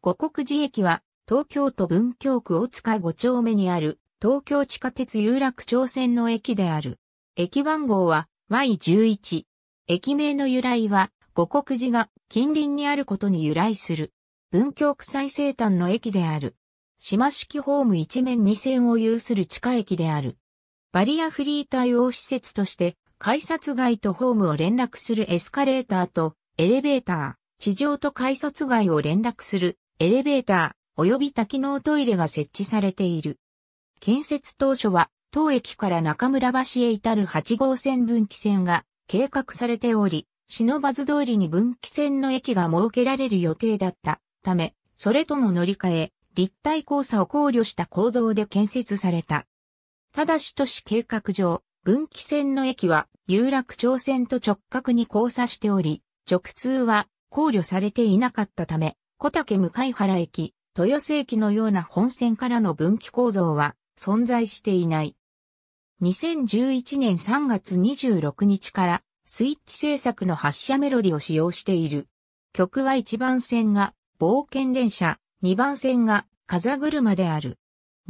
五国寺駅は、東京都文京区大塚五丁目にある、東京地下鉄有楽町線の駅である。駅番号は Y11。駅名の由来は、五国寺が近隣にあることに由来する。文京区最西端の駅である。島式ホーム一面二線を有する地下駅である。バリアフリー対応施設として、改札外とホームを連絡するエスカレーターとエレベーター、地上と改札外を連絡するエレベーター、及び多機能トイレが設置されている。建設当初は、当駅から中村橋へ至る8号線分岐線が計画されており、忍ばず通りに分岐線の駅が設けられる予定だったため、それとの乗り換え、立体交差を考慮した構造で建設された。ただし都市計画上、分岐線の駅は有楽町線と直角に交差しており、直通は考慮されていなかったため、小竹向原駅、豊洲駅のような本線からの分岐構造は存在していない。2011年3月26日からスイッチ制作の発車メロディを使用している。曲は1番線が冒険電車、2番線が風車である。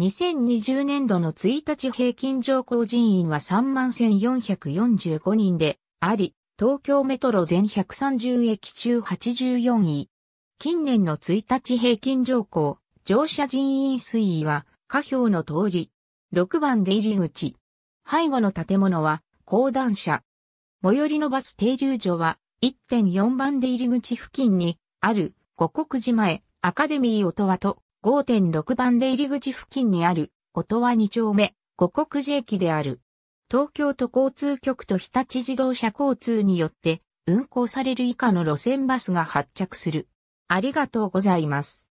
2020年度の1日平均乗降人員は31,445人であり、東京メトロ全130駅中84位。近年の1日平均乗降、乗車人員推移は、下表の通り、6番出入り口。背後の建物は、高段車。最寄りのバス停留所は、1.4番出入り口付近に、ある、五国寺前、アカデミー音羽と、5.6番出入り口付近にある、音羽2丁目、五国寺駅である。東京都交通局と日立自動車交通によって、運行される以下の路線バスが発着する。ありがとうございます。